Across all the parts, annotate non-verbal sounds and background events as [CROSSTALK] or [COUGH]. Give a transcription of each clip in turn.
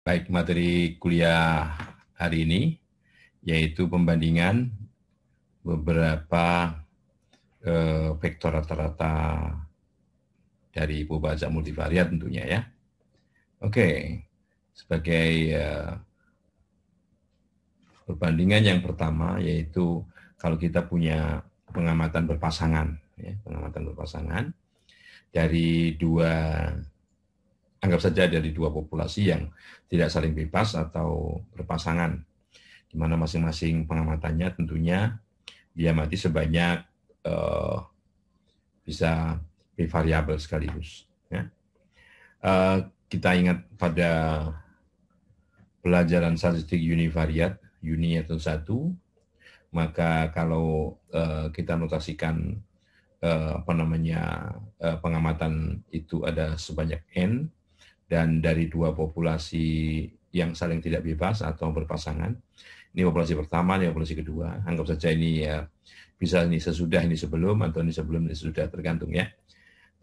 Baik, materi kuliah hari ini yaitu pembandingan beberapa eh, vektor rata-rata dari pembaca multivariat tentunya ya. Oke, sebagai eh, perbandingan yang pertama yaitu kalau kita punya pengamatan berpasangan, ya, pengamatan berpasangan dari dua anggap saja ada di dua populasi yang tidak saling bebas atau berpasangan, di mana masing-masing pengamatannya tentunya dia mati sebanyak uh, bisa variabel sekaligus. Ya. Uh, kita ingat pada pelajaran statistik univariat, uni atau satu, maka kalau uh, kita notasikan uh, apa namanya uh, pengamatan itu ada sebanyak n dan dari dua populasi yang saling tidak bebas atau berpasangan. Ini populasi pertama, ini populasi kedua. Anggap saja ini ya bisa ini sesudah, ini sebelum, atau ini sebelum, ini sudah tergantung ya.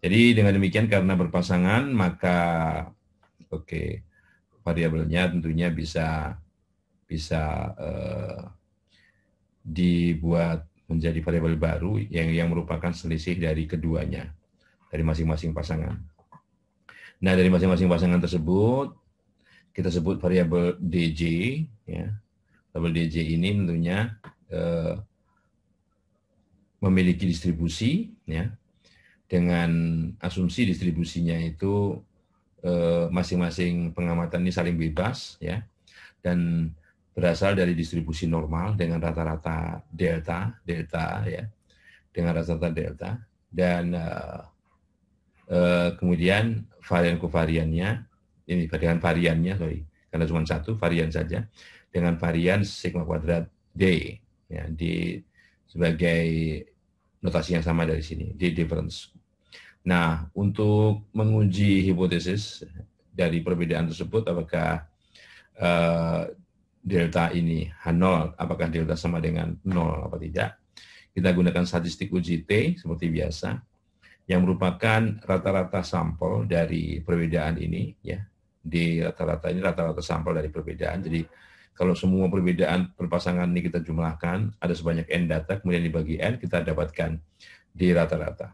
Jadi dengan demikian karena berpasangan maka oke okay, variabelnya tentunya bisa bisa uh, dibuat menjadi variabel baru yang yang merupakan selisih dari keduanya dari masing-masing pasangan. Nah, dari masing-masing pasangan tersebut kita sebut variabel dj ya. Variabel dj ini tentunya eh, memiliki distribusi ya dengan asumsi distribusinya itu eh, masing-masing eh, pengamatan ini saling bebas ya dan berasal dari distribusi normal dengan rata-rata delta delta ya dengan rata-rata delta dan eh, Eh, kemudian varian kuvariannya, ini dengan variannya, sorry, karena cuma satu varian saja, dengan varian sigma kuadrat D, ya, D sebagai notasi yang sama dari sini, D difference. Nah, untuk menguji hipotesis dari perbedaan tersebut, apakah uh, delta ini H0, apakah delta sama dengan 0 apa tidak, kita gunakan statistik uji T seperti biasa, yang merupakan rata-rata sampel dari perbedaan ini ya di rata-rata ini rata-rata sampel dari perbedaan jadi kalau semua perbedaan perpasangan ini kita jumlahkan ada sebanyak n data kemudian dibagi n kita dapatkan di rata-rata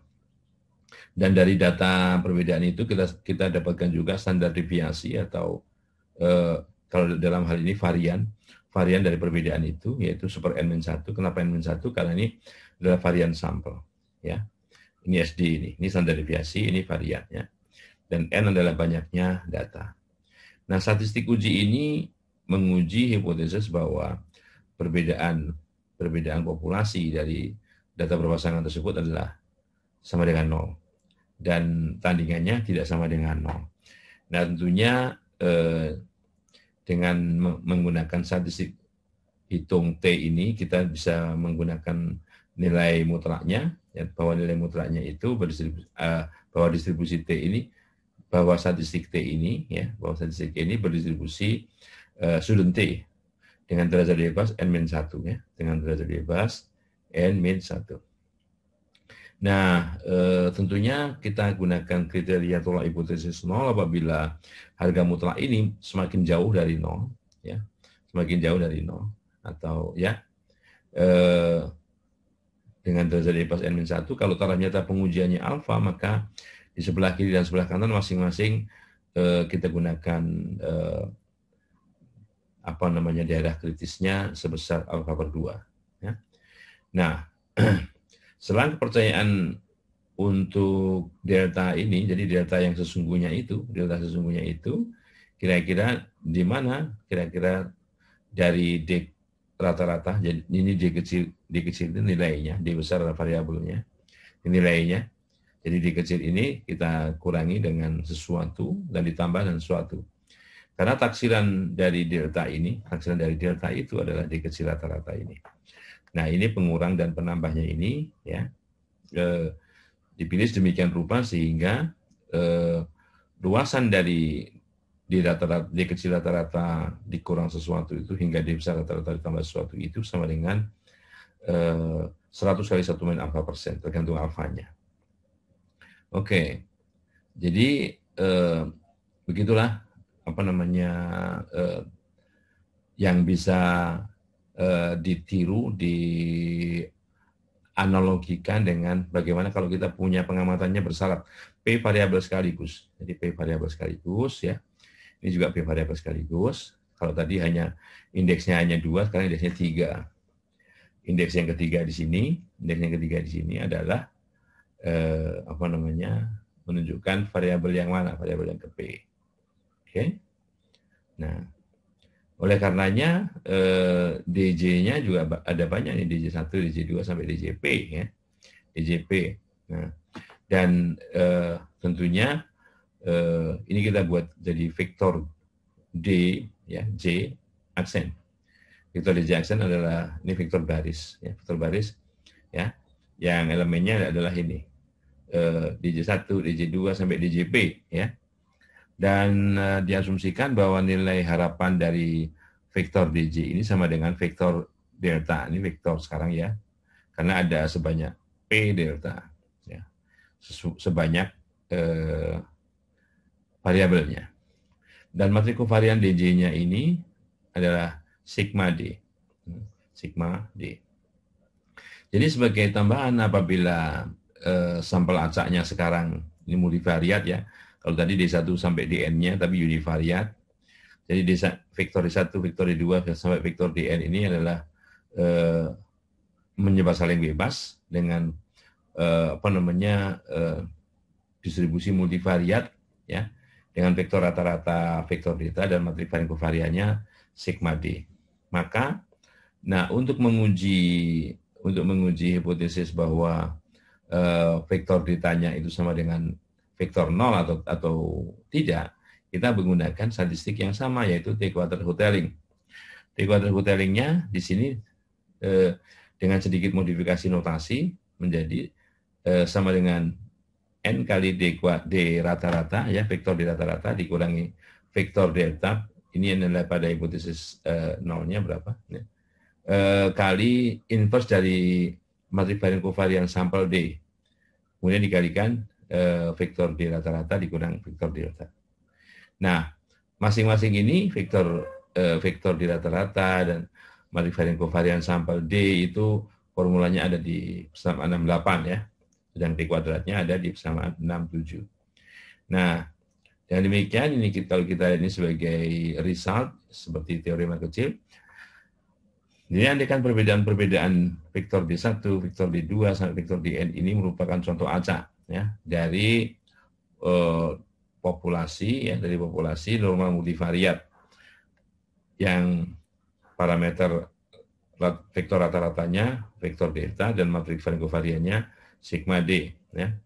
dan dari data perbedaan itu kita kita dapatkan juga standar deviasi atau eh, kalau dalam hal ini varian varian dari perbedaan itu yaitu super n-1 kenapa n-1 karena ini adalah varian sampel ya ini SD ini, ini standar deviasi, ini variannya. Dan N adalah banyaknya data. Nah, statistik uji ini menguji hipotesis bahwa perbedaan perbedaan populasi dari data perpasangan tersebut adalah sama dengan nol dan tandingannya tidak sama dengan nol. Nah, tentunya eh, dengan menggunakan statistik hitung T ini kita bisa menggunakan nilai mutlaknya Ya, bahwa nilai mutlaknya itu berdistribusi uh, eh, bahwa distribusi T ini bahwa statistik T ini ya bahwa statistik ini berdistribusi uh, eh, sudden T dengan derajat bebas n min satu ya dengan derajat bebas n min satu Nah, e, tentunya kita gunakan kriteria tolak hipotesis nol apabila harga mutlak ini semakin jauh dari nol, ya, semakin jauh dari nol atau ya, e, dengan derajat bebas n min satu, kalau ternyata pengujiannya alfa maka di sebelah kiri dan sebelah kanan masing-masing eh, kita gunakan eh, apa namanya daerah kritisnya sebesar alfa per 2 ya. Nah, [CLEARS THROAT] selain kepercayaan untuk delta ini, jadi delta yang sesungguhnya itu, delta sesungguhnya itu kira-kira di mana? Kira-kira dari dek rata-rata jadi ini dikecil dikecil nilainya dibesar besar variabelnya nilainya jadi dikecil ini kita kurangi dengan sesuatu dan ditambah dengan sesuatu karena taksiran dari delta ini taksiran dari delta itu adalah dikecil rata-rata ini nah ini pengurang dan penambahnya ini ya eh, dipilih demikian rupa sehingga eh, luasan dari di rata-rata di kecil rata-rata dikurang sesuatu itu hingga di besar rata-rata ditambah sesuatu itu sama dengan eh, 100 kali 1 min alfa persen, tergantung alfanya. Oke, okay. jadi eh, begitulah apa namanya eh, yang bisa eh, ditiru, dianalogikan dengan bagaimana kalau kita punya pengamatannya bersarat. P variabel sekaligus, jadi P variabel sekaligus ya ini juga B variabel sekaligus. Kalau tadi hanya indeksnya hanya dua, sekarang indeksnya tiga. Indeks yang ketiga di sini, indeks yang ketiga di sini adalah eh, apa namanya menunjukkan variabel yang mana, variabel yang ke P. Oke. Okay? Nah, oleh karenanya eh, DJ-nya juga ada banyak nih DJ1, DJ2 sampai DJP ya. DJP. Nah, dan eh, tentunya uh, ini kita buat jadi vektor D ya J aksen. Vektor D J aksen adalah ini vektor baris ya, vektor baris ya yang elemennya adalah ini eh, DJ1, DJ2 sampai DJP ya. Dan uh, diasumsikan bahwa nilai harapan dari vektor DJ ini sama dengan vektor delta. Ini vektor sekarang ya. Karena ada sebanyak P delta ya. Sebanyak eh, variabelnya. Dan matriku varian DJ-nya ini adalah sigma D. Hmm, sigma D. Jadi sebagai tambahan apabila e, sampel acaknya sekarang ini multivariat ya. Kalau tadi D1 sampai DN-nya tapi univariat. Jadi D vektor D1, vektor D2 sampai vektor DN ini adalah e, eh, menyebar saling bebas dengan e, apa namanya e, distribusi multivariat ya dengan vektor rata-rata vektor delta dan materi paling kovariannya sigma d. Maka nah untuk menguji untuk menguji hipotesis bahwa uh, vektor ditanya itu sama dengan vektor nol atau atau tidak, kita menggunakan statistik yang sama yaitu t kuadrat hoteling. T kuadrat hotelingnya di sini uh, dengan sedikit modifikasi notasi menjadi uh, sama dengan N kali D, D rata-rata, ya vektor D rata-rata dikurangi vektor delta, ini nilai pada hipotesis uh, nolnya berapa, ya. uh, kali inverse dari matriks varian kovarian sampel D. Kemudian dikalikan uh, vektor D rata-rata dikurang vektor delta Nah, masing-masing ini vektor uh, vektor D rata-rata dan matriks varian kovarian sampel D itu formulanya ada di 68 ya dan P kuadratnya ada di persamaan 67. Nah, dan demikian ini kita, kalau kita ini sebagai result seperti teorema kecil. Jadi akan perbedaan-perbedaan vektor D1, vektor D2 sampai vektor Dn ini merupakan contoh acak ya dari eh, populasi ya dari populasi normal multivariat yang parameter vektor rata-ratanya, vektor delta dan matrik variannya sigma D. Ya.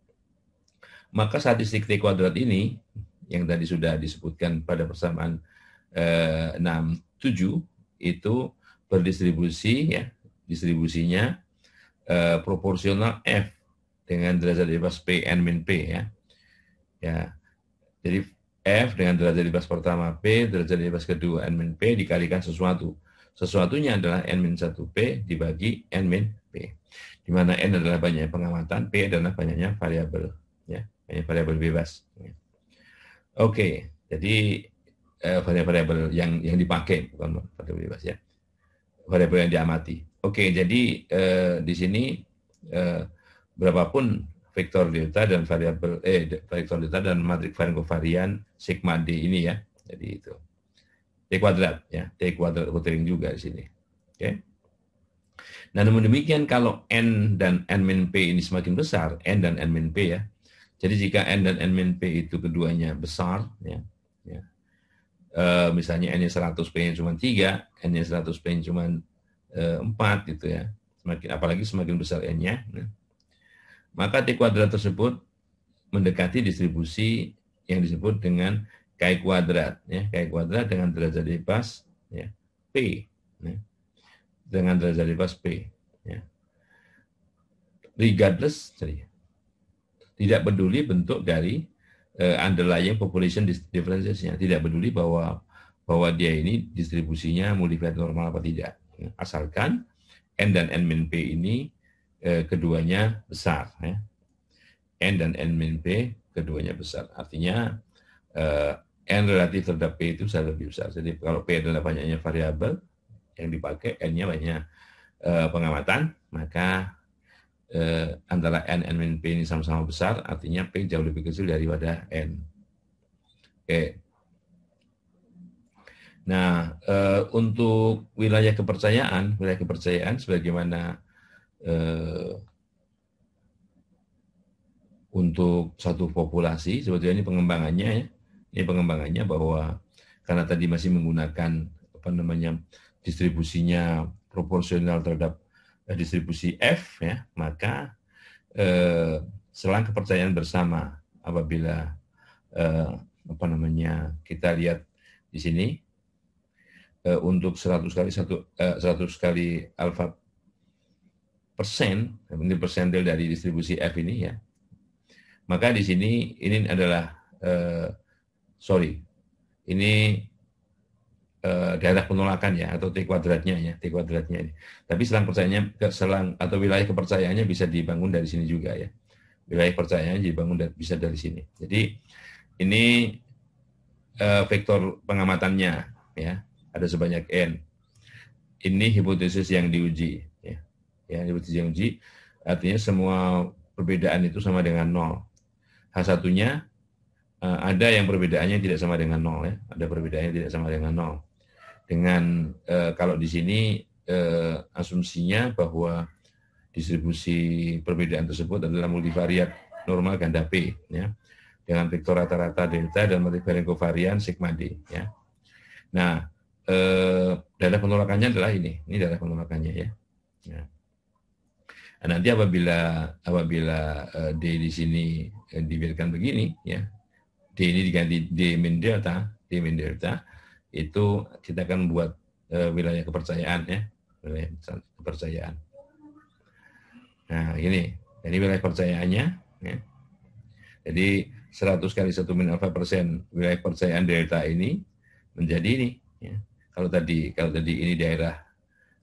Maka statistik T kuadrat ini, yang tadi sudah disebutkan pada persamaan eh, 6, 7, itu berdistribusi, ya, distribusinya eh, proporsional F dengan derajat bebas P, N min P. Ya. ya. Jadi F dengan derajat bebas pertama P, derajat bebas kedua N min P dikalikan sesuatu. Sesuatunya adalah N min 1 P dibagi N min P di mana N adalah banyaknya pengamatan, P adalah banyaknya variabel, ya, banyak variabel bebas. Ya. Oke, jadi eh, variabel yang yang dipakai bukan variabel bebas ya, variabel yang diamati. Oke, jadi eh, di sini eh, berapapun vektor delta dan variabel eh vektor delta dan matriks varian kovarian sigma d ini ya, jadi itu t kuadrat ya, t kuadrat kutering juga di sini. Oke. Okay. Nah, namun demikian kalau N dan N min P ini semakin besar, N dan N min P ya. Jadi jika N dan N min P itu keduanya besar, ya, ya. E, misalnya N-nya 100, P-nya cuma 3, N-nya 100, P-nya cuma e, eh, 4 gitu ya. Semakin, apalagi semakin besar N-nya. Ya. Maka T kuadrat tersebut mendekati distribusi yang disebut dengan K kuadrat. Ya. K kuadrat dengan derajat bebas ya, P. Ya dengan derajat bebas P. Ya. Regardless, jadi tidak peduli bentuk dari uh, underlying population differences-nya, tidak peduli bahwa bahwa dia ini distribusinya modified normal apa tidak, ya. asalkan n dan n min p ini uh, keduanya besar, ya. n dan n min p keduanya besar, artinya uh, n relatif terhadap p itu sangat lebih besar. Jadi kalau p adalah banyaknya variabel, yang dipakai n-nya banyak e, pengamatan, maka e, antara n n p ini sama-sama besar, artinya p jauh lebih kecil daripada n. Oke. Nah, e, untuk wilayah kepercayaan, wilayah kepercayaan sebagaimana e, untuk satu populasi sebetulnya ini pengembangannya ya ini pengembangannya bahwa karena tadi masih menggunakan apa namanya distribusinya proporsional terhadap eh, distribusi F ya, maka eh, selang kepercayaan bersama apabila eh, apa namanya kita lihat di sini eh, untuk 100 kali satu eh, 100 kali alfa persen, ini persentil dari distribusi F ini ya. Maka di sini ini adalah eh, sorry, ini Eh, daerah penolakan ya atau T kuadratnya ya T kuadratnya ini. Tapi selang percayaannya selang atau wilayah kepercayaannya bisa dibangun dari sini juga ya. Wilayah percayaannya dibangun dari, bisa dari sini. Jadi ini uh, vektor pengamatannya ya ada sebanyak n. Ini hipotesis yang diuji ya. Ya hipotesis yang diuji artinya semua perbedaan itu sama dengan nol. h satunya nya eh, ada yang perbedaannya tidak sama dengan nol ya, ada perbedaannya tidak sama dengan nol dengan eh, kalau di sini eh, asumsinya bahwa distribusi perbedaan tersebut adalah multivariat normal ganda P ya dengan vektor rata-rata delta dan multivariat kovarian sigma D ya. Nah, eh, daerah penolakannya adalah ini. Ini daerah penolakannya ya. ya. Nah, nanti apabila apabila eh, D di sini eh, dibiarkan begini ya. D ini diganti D min delta, D min delta itu kita akan buat uh, wilayah kepercayaan ya wilayah kepercayaan nah ini jadi wilayah kepercayaannya ya. jadi 100 kali satu min alfa persen wilayah kepercayaan delta ini menjadi ini ya. kalau tadi kalau tadi ini daerah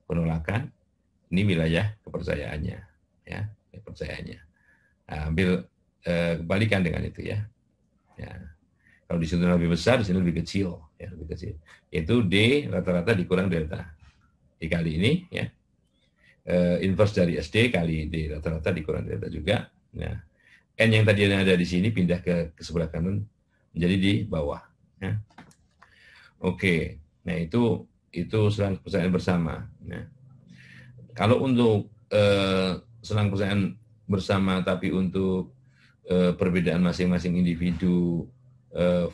penolakan ini wilayah kepercayaannya ya kepercayaannya nah, ambil eh, kebalikan dengan itu ya ya kalau di situ lebih besar di sini lebih kecil ya lebih gitu kecil itu d rata-rata dikurang delta dikali ini ya e, inverse dari sd kali d rata-rata dikurang delta juga nah n yang tadi ada di sini pindah ke, ke sebelah kanan menjadi di bawah ya. oke nah itu itu selang kepercayaan bersama ya. kalau untuk e, selang bersama tapi untuk e, perbedaan masing-masing individu e,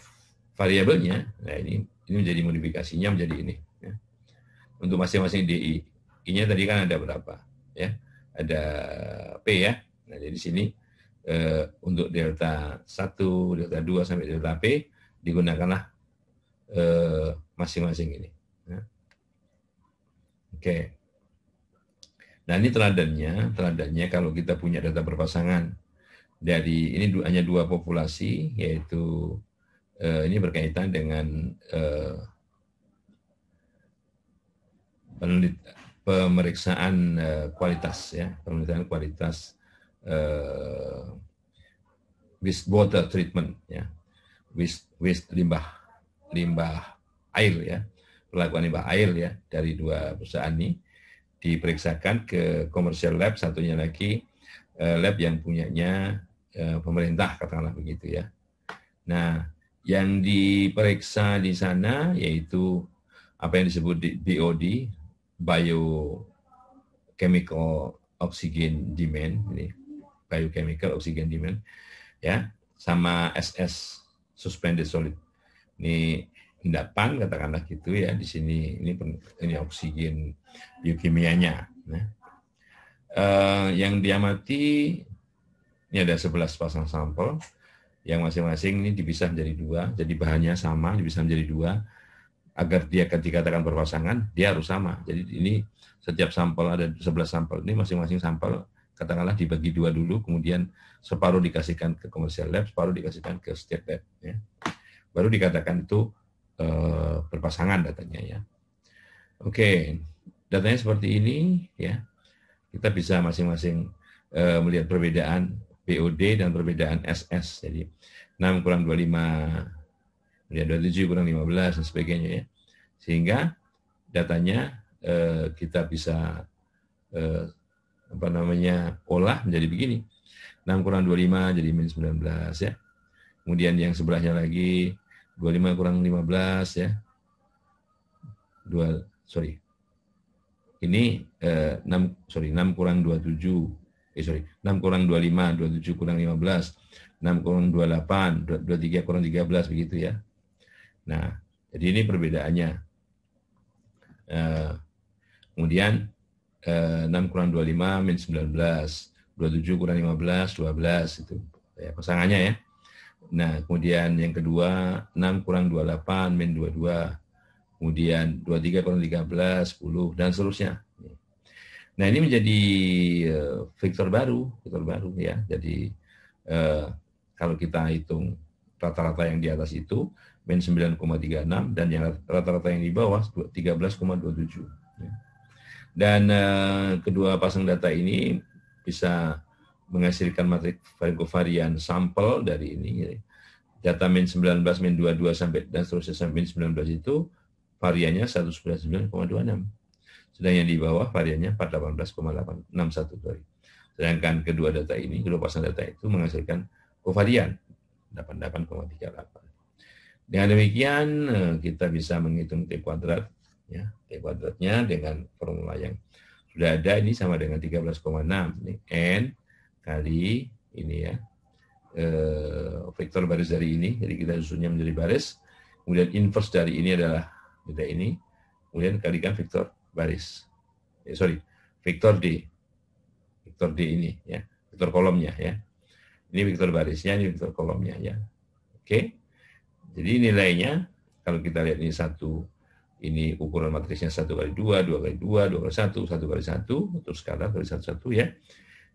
variabelnya. Nah, ini ini menjadi modifikasinya menjadi ini. Ya. Untuk masing-masing DI. I-nya tadi kan ada berapa? Ya, ada P ya. Nah, jadi sini eh, untuk delta 1, delta 2 sampai delta P digunakanlah masing eh, masing-masing ini. Ya. Oke. Nah, ini teladannya, teladannya kalau kita punya data berpasangan dari ini hanya dua populasi yaitu uh, ini berkaitan dengan uh, pemeriksaan uh, kualitas ya, pemeriksaan kualitas waste water treatment ya, waste, waste limbah limbah air ya, perlakuan limbah air ya dari dua perusahaan ini diperiksakan ke commercial lab satunya lagi uh, lab yang punyanya pemerintah katakanlah begitu ya. Nah, yang diperiksa di sana yaitu apa yang disebut BOD, biochemical oxygen demand, ini biochemical oxygen demand, ya, sama SS suspended solid. Ini endapan katakanlah gitu ya di sini ini ini oksigen biokimianya. Nah. Uh, yang diamati ini ada 11 pasang sampel yang masing-masing ini dipisah menjadi dua, jadi bahannya sama, dipisah menjadi dua, agar dia dikatakan berpasangan, dia harus sama. Jadi ini setiap sampel ada 11 sampel, ini masing-masing sampel katakanlah dibagi dua dulu, kemudian separuh dikasihkan ke commercial lab, separuh dikasihkan ke state lab. Ya. Baru dikatakan itu e, berpasangan datanya ya. Oke, datanya seperti ini ya. Kita bisa masing-masing e, melihat perbedaan BOD dan perbedaan SS. Jadi 6 kurang 25, 27 ya kurang 15 dan sebagainya ya. Sehingga datanya eh, kita bisa eh, apa namanya olah menjadi begini. 6 kurang 25 jadi minus 19 ya. Kemudian yang sebelahnya lagi 25 kurang 15 ya. 2 sorry. Ini eh, 6 sorry 6 kurang 27 eh sorry, 6 kurang 25, 27 kurang 15, 6 kurang 28, 23 kurang 13 begitu ya. Nah, jadi ini perbedaannya. Uh, kemudian uh, eh, 6 kurang 25 min 19, 27 kurang 15, 12 itu ya, pasangannya ya. Nah, kemudian yang kedua 6 kurang 28 min 22, kemudian 23 kurang 13, 10 dan seterusnya. Nah ini menjadi uh, eh, faktor baru, faktor baru ya. Jadi uh, kalau kita hitung rata-rata yang di atas itu min 9,36 dan yang rata-rata yang di bawah 13,27. Ya. Dan uh, kedua pasang data ini bisa menghasilkan matrik varian sampel dari ini. Ya. Data min 19, min 22 sampai dan seterusnya sampai min 19 itu variannya enam sedang yang di bawah variannya 418,612. Sedangkan kedua data ini, kedua pasang data itu menghasilkan kovarian 88,38. Dengan demikian eh, kita bisa menghitung T kuadrat ya, T kuadratnya dengan formula yang sudah ada ini sama dengan 13,6 ini n kali ini ya eh, vektor baris dari ini jadi kita susunnya menjadi baris kemudian inverse dari ini adalah beda ini kemudian kalikan vektor baris. Ya, sorry, vektor D. Vektor D ini ya, vektor kolomnya ya. Ini vektor barisnya, ini vektor kolomnya ya. Oke. Jadi nilainya kalau kita lihat ini satu ini ukuran matriksnya satu kali dua, dua kali dua, dua kali satu, satu kali satu, terus skala kali satu satu ya.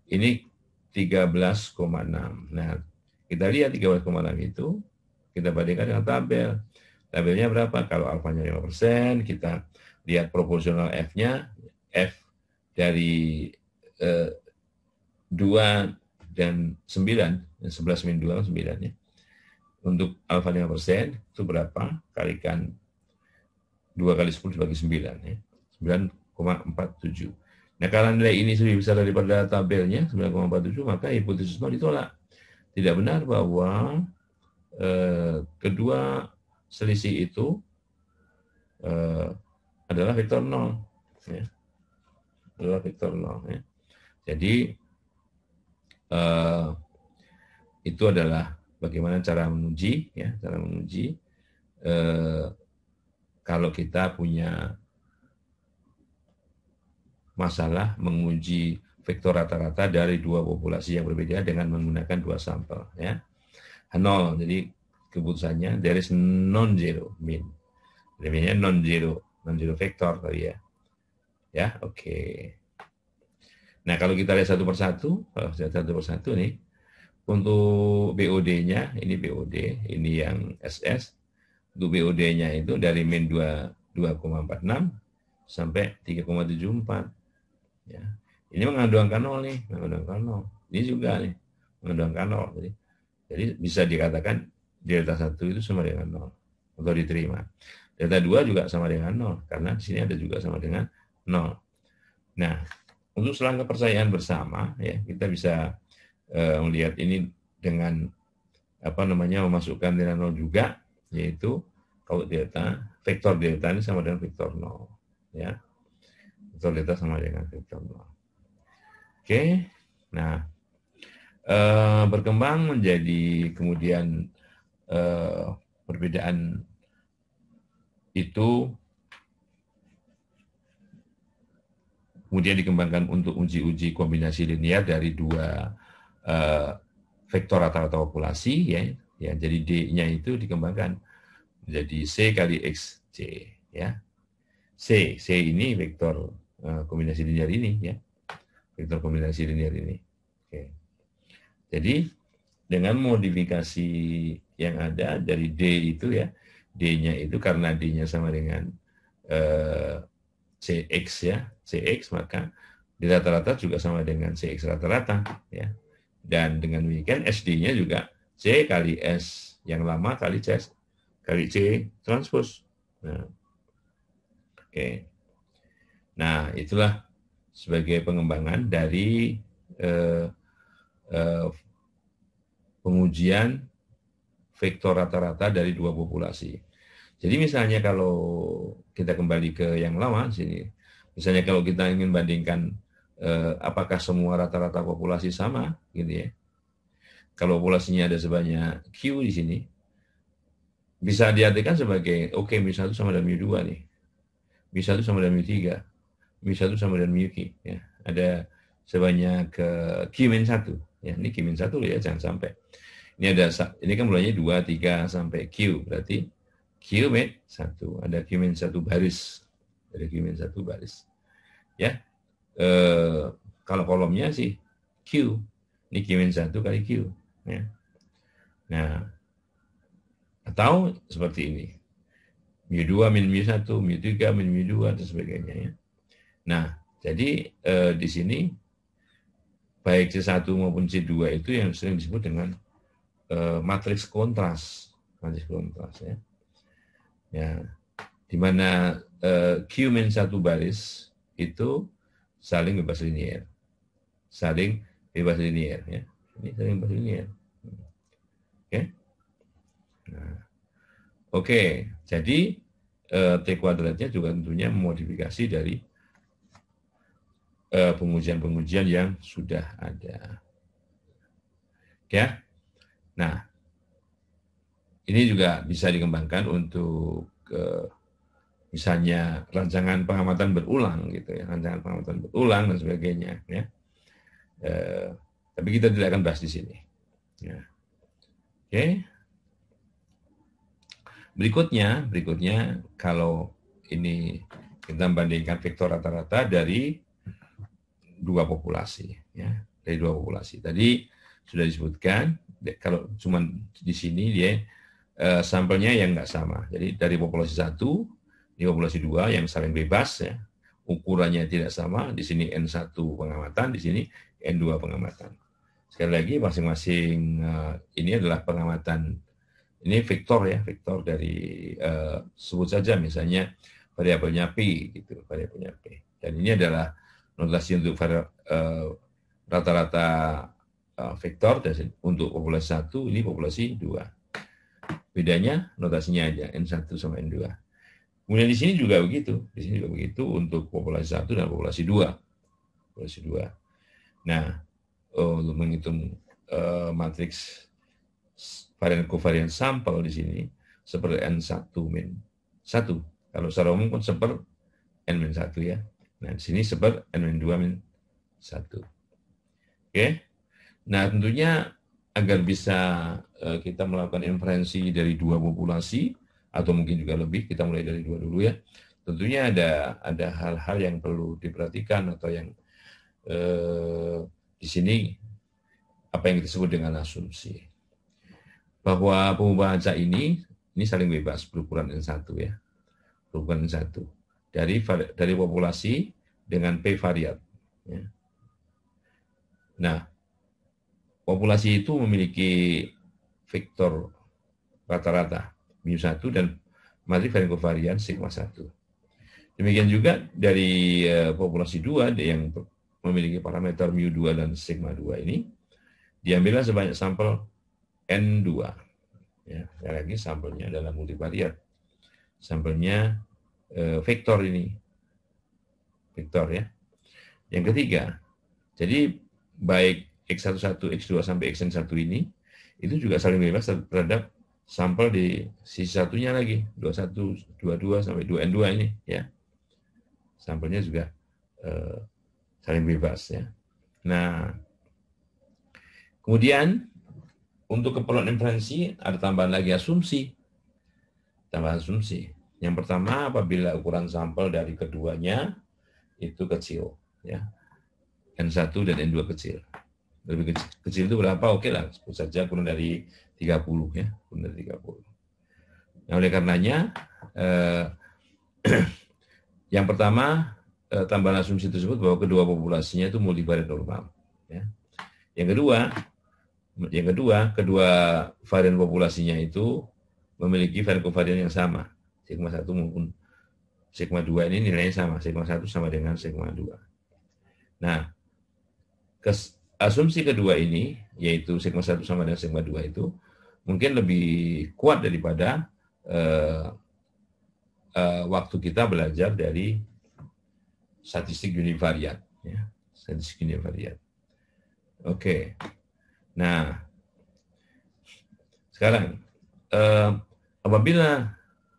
Ini 13,6. Nah, kita lihat 13,6 itu kita bandingkan dengan tabel. Tabelnya berapa? Kalau alfanya 5%, kita lihat proporsional F-nya, F dari eh, 2 dan 9, 11 min 2 9 ya. Untuk alfa 5 persen itu berapa? Kalikan 2 kali 10 dibagi 9 ya. 9,47. Nah karena nilai ini lebih besar daripada tabelnya 9,47 maka hipotesis nol ditolak. Tidak benar bahwa eh, kedua selisih itu eh, adalah vektor nol, Ya. Adalah vektor nol. Ya. Jadi, eh, itu adalah bagaimana cara menguji, ya, cara menguji eh, kalau kita punya masalah menguji vektor rata-rata dari dua populasi yang berbeda dengan menggunakan dua sampel, ya. Nol, jadi keputusannya dari is non zero mean. Namanya non zero non-zero vektor tadi ya. Ya, oke. Okay. Nah, kalau kita lihat satu persatu, satu persatu nih, untuk BOD-nya, ini BOD, ini yang SS, untuk BOD-nya itu dari min empat 2,46 sampai 3,74. Ya. Ini mengandungkan nol nih, mengandungkan nol. Ini juga nih, mengandungkan nol. Jadi, jadi bisa dikatakan delta 1 itu sama dengan nol Atau diterima. Delta 2 juga sama dengan 0, karena di sini ada juga sama dengan 0. Nah, untuk selang kepercayaan bersama, ya kita bisa e, melihat ini dengan apa namanya memasukkan nilai 0 juga, yaitu kalau delta, vektor delta ini sama dengan vektor 0. Ya. Vektor delta sama dengan vektor 0. Oke, nah eh, berkembang menjadi kemudian eh, perbedaan itu kemudian dikembangkan untuk uji-uji kombinasi linear dari dua uh, vektor rata-rata populasi ya ya jadi d-nya itu dikembangkan menjadi c kali x c ya c c ini vektor uh, kombinasi linear ini ya vektor kombinasi linear ini oke jadi dengan modifikasi yang ada dari d itu ya D-nya itu karena D-nya sama dengan eh, CX ya, CX maka di rata-rata juga sama dengan CX rata-rata ya. Dan dengan demikian SD-nya juga C kali S yang lama kali C kali C transpose. Nah. Oke. Okay. Nah, itulah sebagai pengembangan dari eh, eh, pengujian vektor rata-rata dari dua populasi. Jadi misalnya kalau kita kembali ke yang lama sini, misalnya kalau kita ingin bandingkan eh, apakah semua rata-rata populasi sama, gitu ya. Kalau populasinya ada sebanyak Q di sini, bisa diartikan sebagai oke okay, mu 1 sama dengan mu dua nih. bisa 1 sama dengan mu tiga, bisa 1 sama dengan mu Q ya. Ada sebanyak eh, Q min satu, ya. Ini Q min 1 ya jangan sampai. Ini ada ini kan mulanya dua, tiga sampai Q berarti q satu, ada q satu baris, ada q satu baris. Ya, e, kalau kolomnya sih Q, ini q satu kali Q. Ya. Nah, atau seperti ini, mu 2 min mu 1, mu 3 min mu 2, dan sebagainya. Ya. Nah, jadi e, di sini baik C1 maupun C2 itu yang sering disebut dengan uh, matriks kontras. Matriks kontras ya ya di mana eh, Q min satu baris itu saling bebas linier, saling bebas linier ya. Ini saling bebas linier. Oke. Hmm. Okay. Ya. Nah. Oke, okay. jadi eh, T kuadratnya juga tentunya modifikasi dari eh, pengujian-pengujian eh, yang sudah ada. Ya. Nah, ini juga bisa dikembangkan untuk eh, misalnya rancangan pengamatan berulang gitu ya, rancangan pengamatan berulang dan sebagainya ya. Eh, tapi kita tidak akan bahas di sini. Ya. Oke. Okay. Berikutnya, berikutnya kalau ini kita bandingkan vektor rata-rata dari dua populasi ya, dari dua populasi. Tadi sudah disebutkan kalau cuma di sini dia Eh, sampelnya yang nggak sama. Jadi dari populasi satu di populasi dua yang saling bebas ya, ukurannya tidak sama. Di sini N1 pengamatan, di sini N2 pengamatan. Sekali lagi masing-masing uh, ini adalah pengamatan ini vektor ya, vektor dari uh, sebut saja misalnya variabelnya P gitu, variabelnya P. Dan ini adalah notasi untuk rata-rata uh, vektor dan untuk populasi satu ini populasi dua Bedanya notasinya aja N1 sama N2. Kemudian di sini juga begitu. Di sini juga begitu untuk populasi 1 dan populasi 2. Populasi 2. Nah, oh, untuk menghitung uh, matriks varian kovarian sampel di sini seperti N1 min 1. Kalau secara umum kan seper N min 1 ya. Nah, di sini seper N min 2 min 1. Oke. Okay? Nah, tentunya agar bisa eh, kita melakukan inferensi dari dua populasi atau mungkin juga lebih kita mulai dari dua dulu ya tentunya ada ada hal-hal yang perlu diperhatikan atau yang eh, di sini apa yang disebut dengan asumsi bahwa pembaca ini ini saling bebas berukuran n satu ya berukuran n satu dari dari populasi dengan p variat ya. nah populasi itu memiliki vektor rata-rata mu 1 dan matrix varian kovarian sigma 1. Demikian juga dari uh, populasi 2 yang memiliki parameter mu 2 dan sigma 2 ini diambillah sebanyak sampel n2. Ya, sekali lagi sampelnya adalah multivariat. Sampelnya uh, vektor ini vektor ya. Yang ketiga, jadi baik X11, X2 sampai Xn1 ini itu juga saling bebas terhadap sampel di sisi satunya lagi 21, 22 sampai 2N2 ini ya. Sampelnya juga eh, saling bebas ya. Nah, kemudian untuk keperluan inferensi ada tambahan lagi asumsi. Tambahan asumsi. Yang pertama apabila ukuran sampel dari keduanya itu kecil ya. N1 dan N2 kecil lebih kecil, kecil itu berapa? Oke lah, sebut saja kurang dari 30 ya, kurang dari 30. Nah, oleh karenanya, eh, [CLEARS THROAT] yang pertama, eh, tambahan asumsi tersebut bahwa kedua populasinya itu multivariat normal. Ya. Yang kedua, yang kedua, kedua varian populasinya itu memiliki varian kovarian yang sama, sigma 1 maupun sigma 2 ini nilainya sama, sigma 1 sama dengan sigma 2. Nah, kes, asumsi kedua ini, yaitu sigma 1 sama dengan sigma 2 itu, mungkin lebih kuat daripada uh, uh, waktu kita belajar dari statistik univariat. Ya. Statistik univariat. Oke. Okay. Nah, sekarang, uh, apabila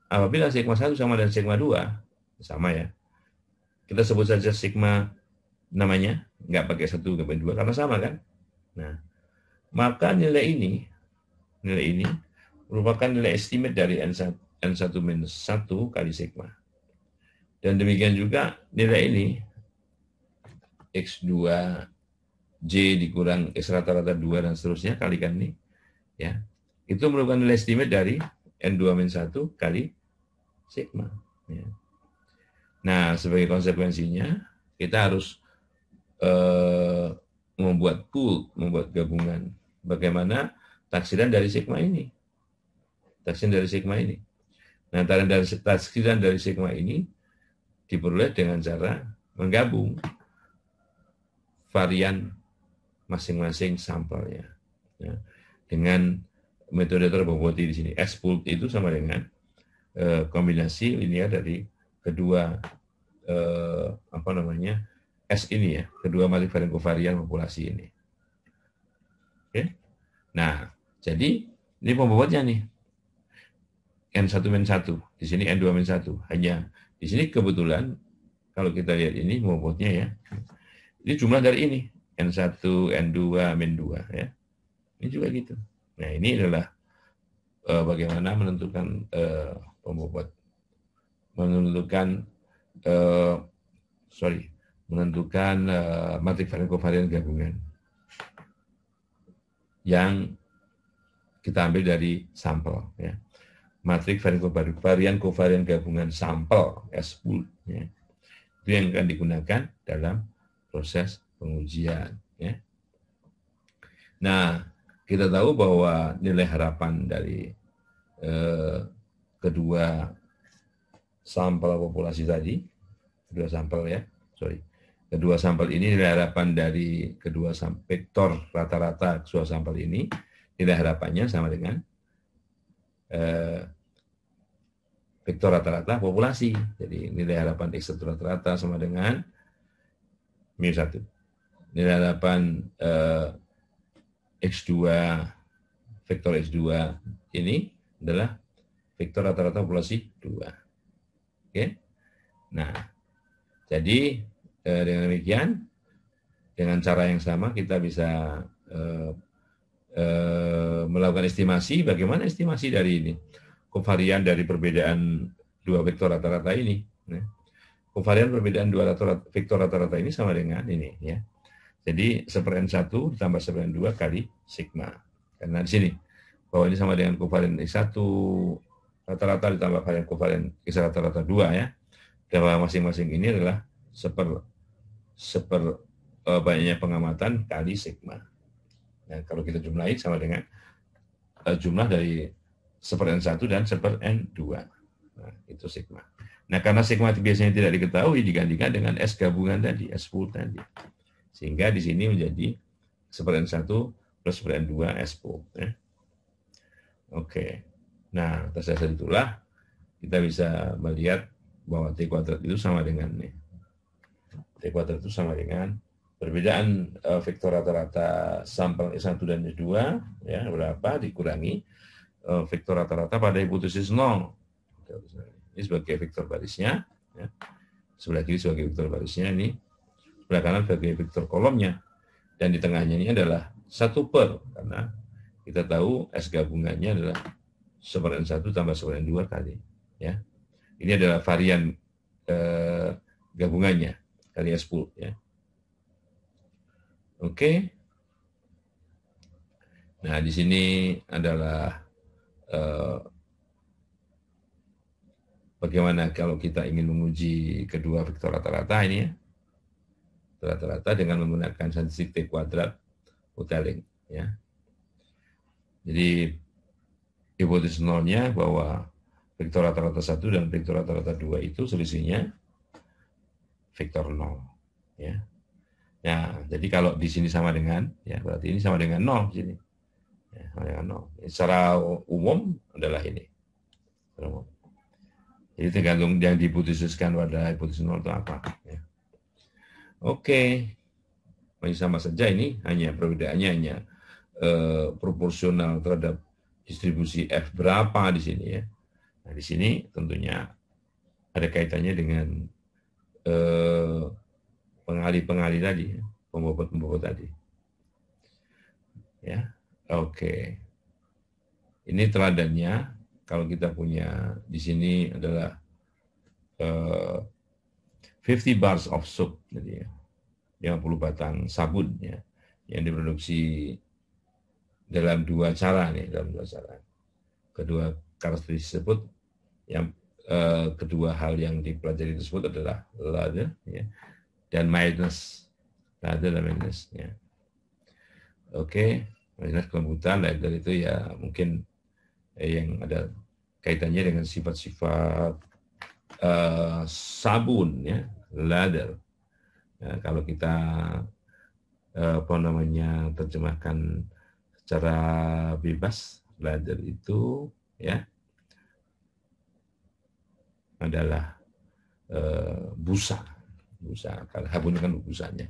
apabila sigma 1 sama dengan sigma 2, sama ya, kita sebut saja sigma namanya, nggak pakai satu nggak pakai dua karena sama kan. Nah, maka nilai ini nilai ini merupakan nilai estimate dari n1 n1 minus satu kali sigma. Dan demikian juga nilai ini x2 j dikurang x rata-rata 2 dan seterusnya kalikan ini ya. Itu merupakan nilai estimate dari n2 minus satu kali sigma ya. Nah, sebagai konsekuensinya kita harus Eh, membuat pool, membuat gabungan. Bagaimana taksiran dari sigma ini? Taksiran dari sigma ini. Nah, taksiran dari, taksiran dari sigma ini diperoleh dengan cara menggabung varian masing-masing sampelnya. Ya. Dengan metode terbobot di sini, s pool itu sama dengan eh, kombinasi linear dari kedua eh, apa namanya S ini ya, kedua multivariate varian kovarian populasi ini. Oke. Nah, jadi ini pembobotnya nih. N1 min 1, di sini N2 min 1. Hanya di sini kebetulan kalau kita lihat ini bobotnya ya. Ini jumlah dari ini, N1, N2, min 2 ya. Ini juga gitu. Nah, ini adalah uh, bagaimana menentukan uh, eh, pembobot menentukan uh, sorry menentukan uh, eh, matrik varian kovarian gabungan yang kita ambil dari sampel ya. Matrik varian kovarian varian kovalen gabungan sampel S10 ya. Itu yang akan digunakan dalam proses pengujian ya. Nah, kita tahu bahwa nilai harapan dari eh, kedua sampel populasi tadi, kedua sampel ya, sorry, Kedua sampel ini nilai harapan dari kedua vektor rata-rata kedua sampel ini nilai harapannya sama dengan eh, vektor rata-rata populasi. Jadi nilai harapan x satu rata-rata sama dengan mu satu Nilai harapan eh, X2 vektor X2 ini adalah vektor rata-rata populasi 2. Oke. Nah, jadi Eh, dengan demikian, dengan cara yang sama kita bisa eh, eh, melakukan estimasi bagaimana estimasi dari ini kovarian dari perbedaan dua vektor rata-rata ini. Ya. Kovarian perbedaan dua rata -rata, vektor rata-rata ini sama dengan ini ya. Jadi seperen satu ditambah seperen dua kali sigma. Karena di sini bahwa ini sama dengan kovarian X1 rata-rata ditambah kovarian kovarian X rata-rata dua ya. bahwa masing-masing ini adalah seper seper uh, banyaknya pengamatan kali sigma. Nah, kalau kita jumlahin sama dengan uh, jumlah dari seper N1 dan seper N2. Nah, itu sigma. Nah, karena sigma biasanya tidak diketahui digantikan dengan S gabungan tadi, s full tadi. Sehingga di sini menjadi seper N1 plus seper N2 s full. Ya. Oke. Nah, atas itulah kita bisa melihat bahwa T kuadrat itu sama dengan nih, t itu sama dengan perbedaan uh, vektor rata-rata sampel S1 dan S2 ya berapa dikurangi uh, vektor rata-rata pada hipotesis 0. Ini sebagai vektor barisnya ya. Sebelah kiri sebagai vektor barisnya ini sebelah kanan sebagai vektor kolomnya dan di tengahnya ini adalah satu per karena kita tahu S gabungannya adalah sebaran satu tambah sebaran dua kali ya. Ini adalah varian eh, gabungannya s 10 ya. Oke. Okay. Nah, di sini adalah eh, bagaimana kalau kita ingin menguji kedua vektor rata-rata ini ya. Rata-rata dengan menggunakan statistik T kuadrat Uteling ya. Jadi hipotesis nolnya bahwa vektor rata-rata 1 dan vektor rata-rata 2 itu selisihnya vektor 0 ya. Ya, jadi kalau di sini sama dengan ya berarti ini sama dengan 0 di sini. Ya, sama dengan 0. Secara umum adalah ini. Jadi tergantung yang diputuskan pada hipotesis 0 itu apa ya. Oke. Masih sama saja ini hanya perbedaannya hanya eh, proporsional terhadap distribusi F berapa di sini ya. Nah, di sini tentunya ada kaitannya dengan Eh, pengali-pengali tadi, pembobot-pembobot tadi. Ya, oke. Okay. Ini teladannya, kalau kita punya di sini adalah eh, 50 bars of soap, jadi ya, 50 batang sabun ya, yang diproduksi dalam dua cara nih, dalam dua cara. Kedua karakteristik tersebut yang Eh, kedua hal yang dipelajari tersebut adalah ladder ya, dan minus ladder dan minus ya. Oke, okay. minus kelembutan ladder itu ya mungkin eh, yang ada kaitannya dengan sifat-sifat uh, sabun ya, ladder. Nah, kalau kita uh, apa namanya terjemahkan secara bebas ladder itu ya adalah e, busa, busa kalau habun kan busanya.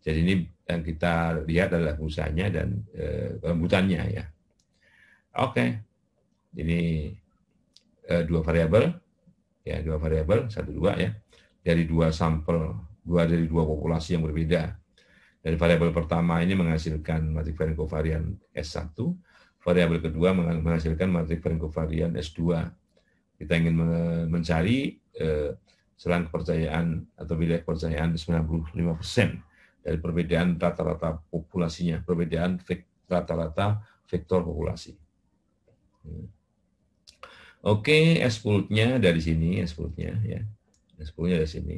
Jadi ini yang kita lihat adalah busanya dan e, eh, kelembutannya ya. Oke, okay. ini e, dua variabel, ya dua variabel satu dua ya dari dua sampel dua dari dua populasi yang berbeda. Dari variabel pertama ini menghasilkan matrik varian S1, variabel kedua menghasilkan matrik varian S2 kita ingin mencari eh, selang kepercayaan atau wilayah kepercayaan 95 persen dari perbedaan rata-rata populasinya, perbedaan rata-rata vektor populasi. Oke, s nya dari sini, s nya ya. s nya dari sini.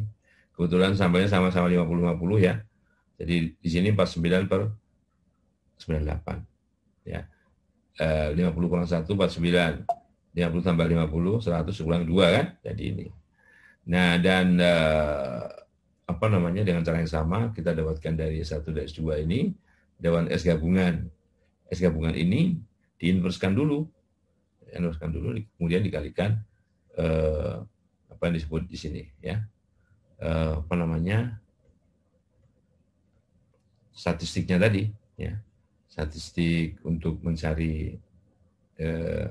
Kebetulan sampainya sama-sama 50-50 ya. Jadi di sini 49 per 98. Ya. 50 eh, kurang 1, 49. 50 tambah 50, 100 kurang 2 kan, jadi ini. Nah, dan eh, apa namanya dengan cara yang sama kita dapatkan dari satu 1 dan S2 ini dewan S gabungan. S gabungan ini diinverskan dulu. Inverskan dulu kemudian dikalikan eh, apa yang disebut di sini ya. Eh, apa namanya? statistiknya tadi ya. Statistik untuk mencari eh,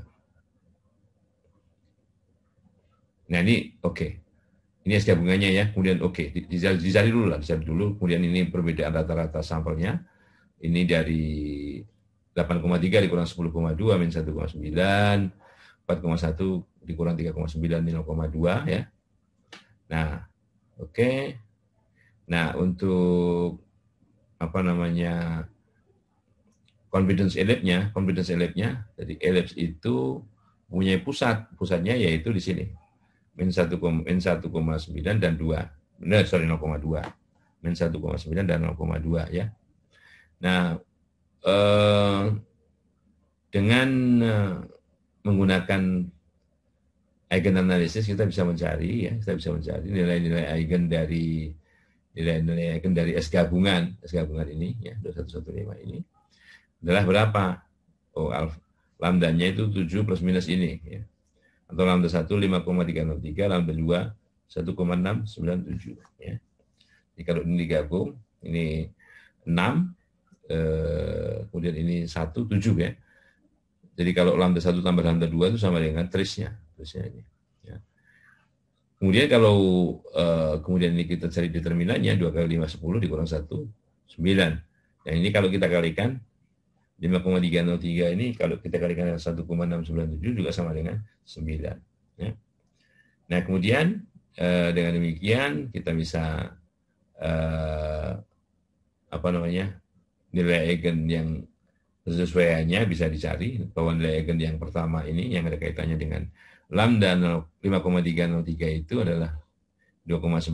Nah ini oke. Okay. Ini setiap bunganya ya, kemudian oke, okay. dicari dulu lah, dicari dulu. Kemudian ini perbedaan rata-rata sampelnya. Ini dari 8,3 dikurang 10,2 min 1,9, 4,1 dikurang 3,9 min 0,2 ya. Nah, oke. Okay. Nah, untuk apa namanya confidence ellipse confidence ellipse jadi ellipse itu punya pusat, pusatnya yaitu di sini min 1, min 1,9 dan 2. Nah, sorry 0,2. Min 1,9 dan 0,2 ya. Nah, eh, dengan eh, menggunakan eigen analisis kita bisa mencari ya, kita bisa mencari nilai-nilai eigen dari nilai-nilai eigen dari S gabungan, S gabungan ini ya 2115 ini adalah berapa? Oh, alfa lambdanya itu 7 plus minus ini ya atau lambda 1 5,303, lambda 2 1,697 ya. Jadi kalau ini digabung ini 6 eh, kemudian ini 1 7 ya. Jadi kalau lambda 1 tambah lambda 2 itu sama dengan trisnya, trisnya ini. Ya. Kemudian kalau eh, kemudian ini kita cari determinannya 2 kali 5 10 dikurang 1 9. Yang ini kalau kita kalikan 5,303 ini kalau kita kalikan dengan 1,697 juga sama dengan 9. Ya. Nah kemudian eh, dengan demikian kita bisa eh, apa namanya nilai eigen yang sesuaiannya bisa dicari bahwa nilai eigen yang pertama ini yang ada kaitannya dengan lambda 5,303 itu adalah 2,90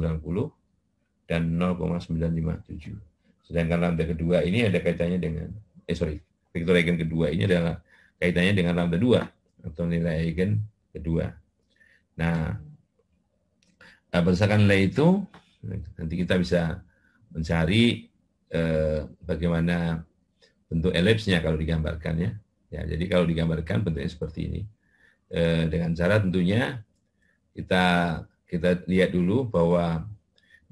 dan 0,957. Sedangkan lambda kedua ini ada kaitannya dengan eh sorry vektor eigen kedua ini adalah kaitannya dengan lambda 2 atau nilai eigen kedua. Nah, eh, berdasarkan nilai itu nanti kita bisa mencari eh, bagaimana bentuk elipsnya kalau digambarkan ya. Ya, jadi kalau digambarkan bentuknya seperti ini. Eh, dengan cara tentunya kita kita lihat dulu bahwa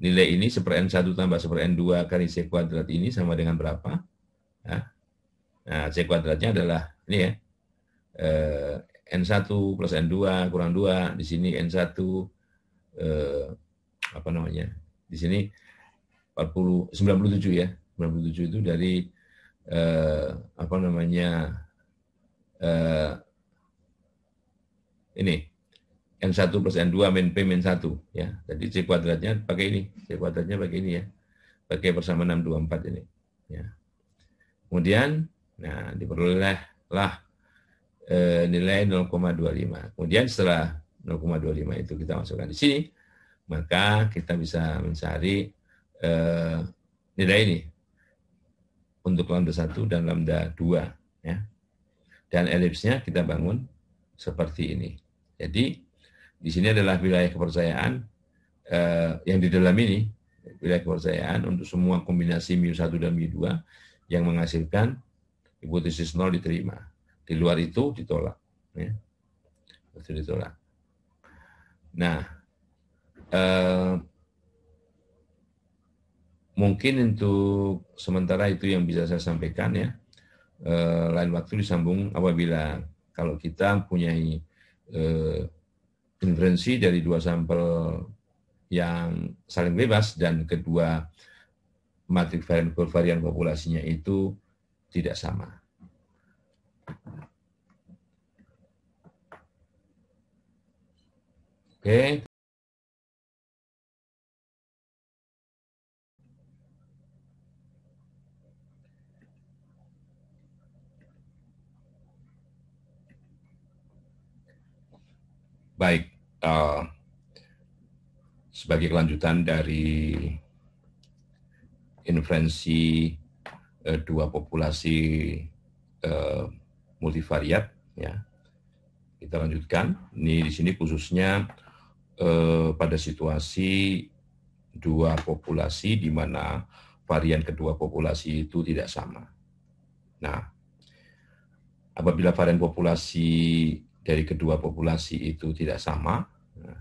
nilai ini seper n1 tambah seper n2 kali c kuadrat ini sama dengan berapa? Nah, Nah, C kuadratnya adalah ini ya, eh, N1 plus N2 kurang 2, di sini N1, eh, apa namanya, di sini 40, 97 ya, 97 itu dari eh, apa namanya, eh, ini, N1 plus N2 min P min 1. Ya. Jadi C kuadratnya pakai ini. C kuadratnya pakai ini ya. Pakai persamaan 624 ini. Ya. Kemudian Nah, diperolehlah e, nilai 0,25. Kemudian setelah 0,25 itu kita masukkan di sini, maka kita bisa mencari e, nilai ini untuk lambda 1 dan lambda 2. Ya. Dan elipsnya kita bangun seperti ini. Jadi, di sini adalah wilayah kepercayaan e, yang di dalam ini, wilayah kepercayaan untuk semua kombinasi mu 1 dan mu 2 yang menghasilkan hipotesis nol diterima. Di luar itu ditolak. Ya. Itu ditolak. Nah, eh, mungkin untuk sementara itu yang bisa saya sampaikan ya. Eh, lain waktu disambung apabila kalau kita mempunyai eh, inferensi dari dua sampel yang saling bebas dan kedua matrik varian, varian populasinya itu tidak sama. Oke. Baik, uh, sebagai kelanjutan dari inferensi eh, dua populasi eh, multivariat ya. Kita lanjutkan. Ini di sini khususnya eh, pada situasi dua populasi di mana varian kedua populasi itu tidak sama. Nah, apabila varian populasi dari kedua populasi itu tidak sama, nah,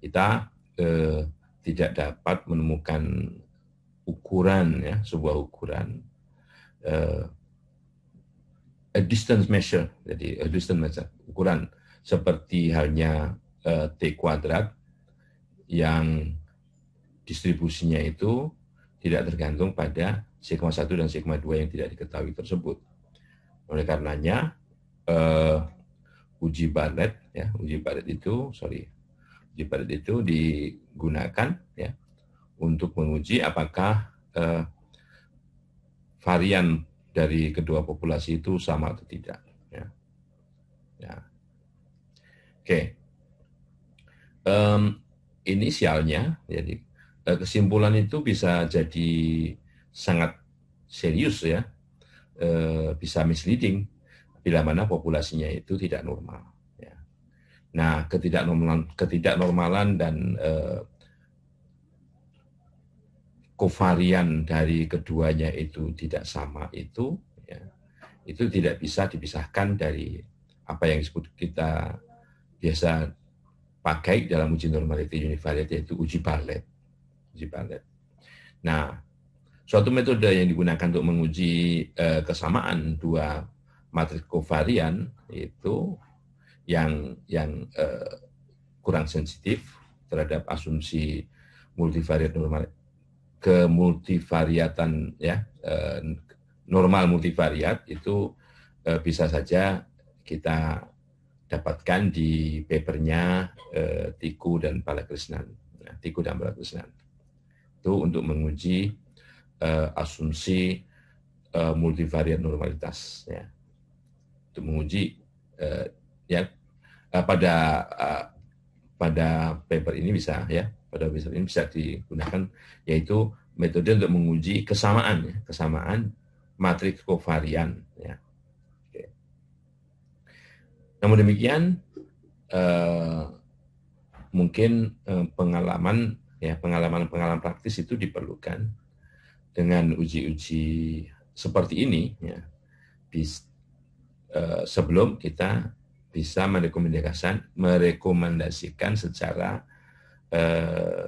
kita eh, tidak dapat menemukan ukuran ya sebuah ukuran uh, a distance measure, jadi a distance measure, ukuran seperti halnya uh, T kuadrat yang distribusinya itu tidak tergantung pada sigma 1 dan sigma 2 yang tidak diketahui tersebut. Oleh karenanya uh, uji Bartlett ya, uji Bartlett itu sorry, uji Bartlett itu digunakan ya untuk menguji apakah uh, varian dari kedua populasi itu sama atau tidak. Ya. ya. Oke. Okay. Um, inisialnya, jadi eh, kesimpulan itu bisa jadi sangat serius ya, e, bisa misleading bila mana populasinya itu tidak normal. Ya. Nah, ketidaknormalan, ketidaknormalan dan e, kovarian dari keduanya itu tidak sama itu, ya, itu tidak bisa dipisahkan dari apa yang disebut kita biasa pakai dalam uji normality univariate yaitu uji balet. Uji balet. Nah, suatu metode yang digunakan untuk menguji eh, kesamaan dua matriks kovarian itu yang yang eh, kurang sensitif terhadap asumsi multivariate normal kemultivariatan ya eh, normal multivariat itu eh, bisa saja kita dapatkan di papernya eh, Tiku dan Balakrishnan. Ya, Tiku dan Balakrishnan. Itu untuk menguji asumsi multivariat normalitas ya. Untuk menguji ya pada pada paper ini bisa ya pada besok ini bisa digunakan yaitu metode untuk menguji kesamaan ya, kesamaan matriks kovarian ya. Oke. Namun demikian eh, mungkin eh, pengalaman ya pengalaman-pengalaman praktis itu diperlukan dengan uji-uji seperti ini ya bis, eh, sebelum kita bisa merekomendasikan merekomendasikan secara Eh,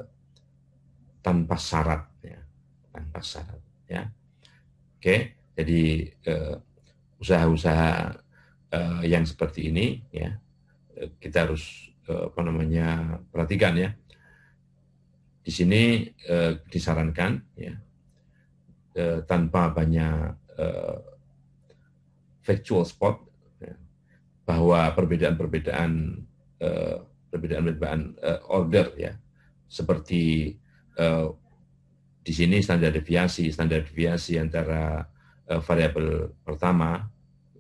tanpa syarat ya tanpa syarat ya oke jadi eh, usaha-usaha eh, yang seperti ini ya eh, kita harus eh, apa namanya perhatikan ya di sini eh, disarankan ya eh, tanpa banyak eh, factual spot ya, bahwa perbedaan-perbedaan eh, perbedaan-perbedaan uh, eh, order ya seperti uh, di sini standar deviasi standar deviasi antara uh, variabel pertama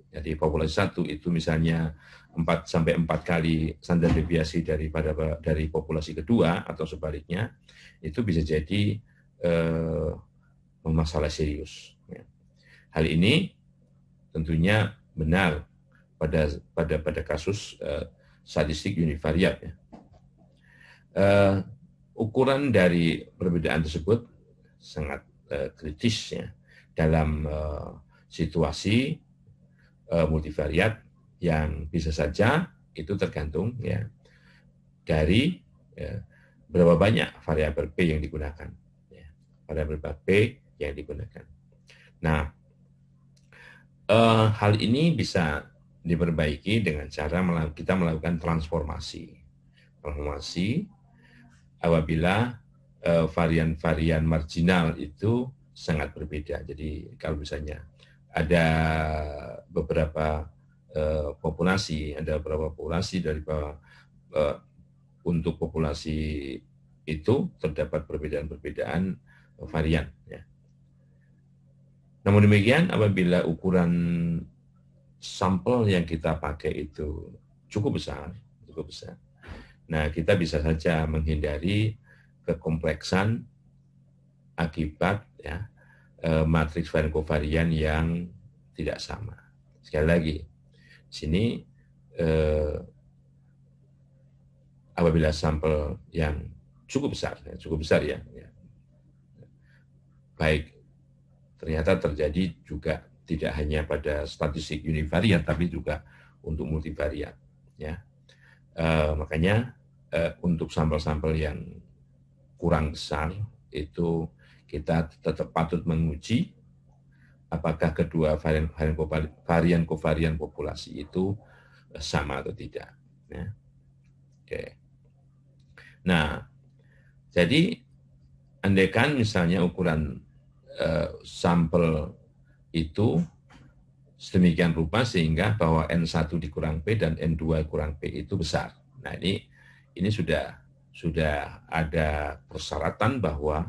jadi populasi satu itu misalnya 4 sampai empat kali standar deviasi daripada dari populasi kedua atau sebaliknya itu bisa jadi uh, masalah serius. Ya. Hal ini tentunya benar pada pada pada kasus uh, statistik univariat ya. Uh, ukuran dari perbedaan tersebut sangat uh, kritis ya dalam uh, situasi uh, multivariat yang bisa saja itu tergantung ya dari ya, berapa banyak variabel p yang digunakan ya, variabel p yang digunakan. Nah uh, hal ini bisa diperbaiki dengan cara kita melakukan transformasi. Transformasi apabila eh, varian-varian uh, marginal itu sangat berbeda. Jadi kalau misalnya ada beberapa uh, populasi, ada beberapa populasi dari uh, untuk populasi itu terdapat perbedaan-perbedaan varian. Ya. Namun demikian, apabila ukuran sampel yang kita pakai itu cukup besar, cukup besar. Nah, kita bisa saja menghindari kekompleksan akibat ya e, matriks varian kovarian yang tidak sama. Sekali lagi, sini eh, apabila sampel yang cukup besar, ya, cukup besar ya, ya, baik ternyata terjadi juga tidak hanya pada statistik univariat tapi juga untuk multivariat ya e, makanya e, untuk sampel-sampel yang kurang besar itu kita tetap patut menguji apakah kedua varian varian varian kovarian populasi itu eh, sama atau tidak ya. Oke. Nah, jadi andaikan misalnya ukuran e, sampel itu sedemikian rupa sehingga bahwa N1 dikurang P dan N2 kurang P itu besar. Nah ini ini sudah sudah ada persyaratan bahwa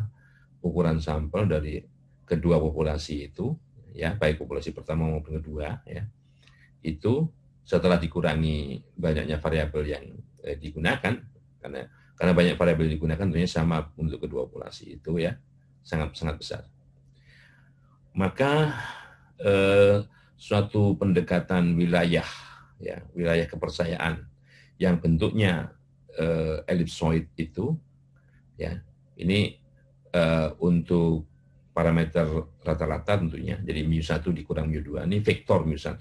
ukuran sampel dari kedua populasi itu ya baik populasi pertama maupun kedua ya itu setelah dikurangi banyaknya variabel yang eh, digunakan karena karena banyak variabel digunakan tentunya sama untuk kedua populasi itu ya sangat sangat besar maka eh, suatu pendekatan wilayah ya wilayah kepercayaan yang bentuknya eh, elipsoid itu ya ini eh, untuk parameter rata-rata tentunya jadi mu 1 dikurang mu 2 ini vektor mu 1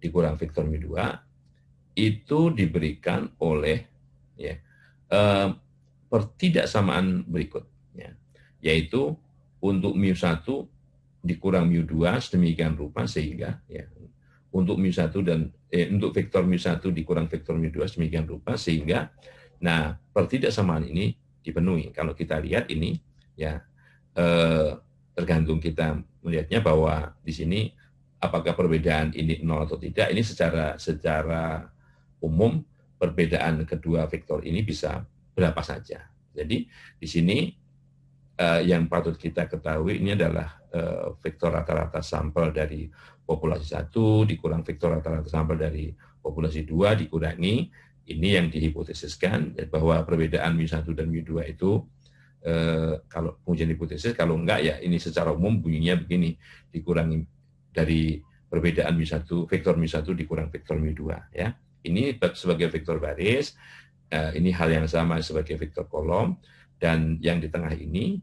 dikurang vektor mu 2 itu diberikan oleh ya eh, pertidaksamaan berikut ya yaitu untuk mu 1 dikurang mu 2 sedemikian rupa sehingga ya untuk mu 1 dan eh, untuk vektor mu 1 dikurang vektor mu 2 sedemikian rupa sehingga nah pertidaksamaan ini dipenuhi. Kalau kita lihat ini ya eh, tergantung kita melihatnya bahwa di sini apakah perbedaan ini nol atau tidak ini secara secara umum perbedaan kedua vektor ini bisa berapa saja. Jadi di sini uh, yang patut kita ketahui ini adalah uh, vektor rata-rata sampel dari populasi satu dikurang vektor rata-rata sampel dari populasi dua dikurangi ini yang dihipotesiskan ya, bahwa perbedaan mu1 dan mu2 itu eh, kalau kemudian hipotesis kalau enggak ya ini secara umum bunyinya begini dikurangi dari perbedaan mu1 vektor mu1 dikurang vektor mu2 ya ini sebagai vektor baris eh, ini hal yang sama sebagai vektor kolom dan yang di tengah ini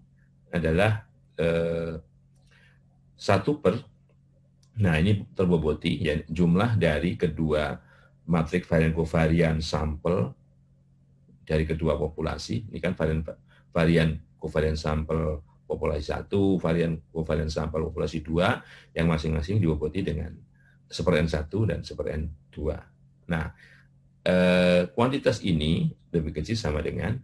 adalah eh, satu per nah ini terboboti ya jumlah dari kedua matrik varian kovarian sampel dari kedua populasi ini kan varian varian kovarian sampel populasi satu varian kovarian sampel populasi dua yang masing-masing diboboti dengan seper n satu dan seper n dua nah eh, kuantitas ini lebih kecil sama dengan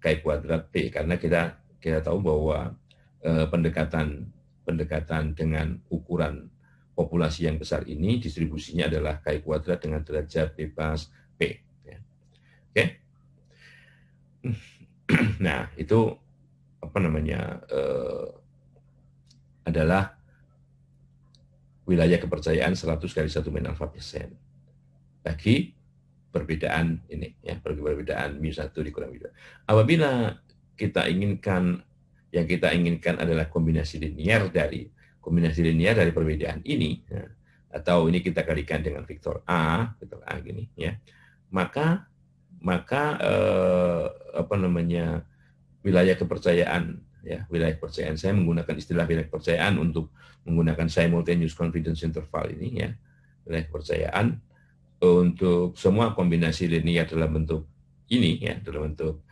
k kuadrat p karena kita kita tahu bahwa eh, pendekatan pendekatan dengan ukuran populasi yang besar ini distribusinya adalah K kuadrat dengan derajat bebas P. Ya. Oke. Okay? [CLEARS THROAT] Nah, itu apa namanya? Eh, adalah wilayah kepercayaan 100 kali 1 min alfa persen. Bagi perbedaan ini ya, perbedaan mu 1 dikurang mu Apabila kita inginkan yang kita inginkan adalah kombinasi linier dari kombinasi linier dari perbedaan ini ya, atau ini kita kalikan dengan vektor a vektor a gini ya maka maka eh, apa namanya wilayah kepercayaan ya wilayah kepercayaan saya menggunakan istilah wilayah kepercayaan untuk menggunakan simultaneous confidence interval ini ya wilayah kepercayaan untuk semua kombinasi linier dalam bentuk ini ya dalam bentuk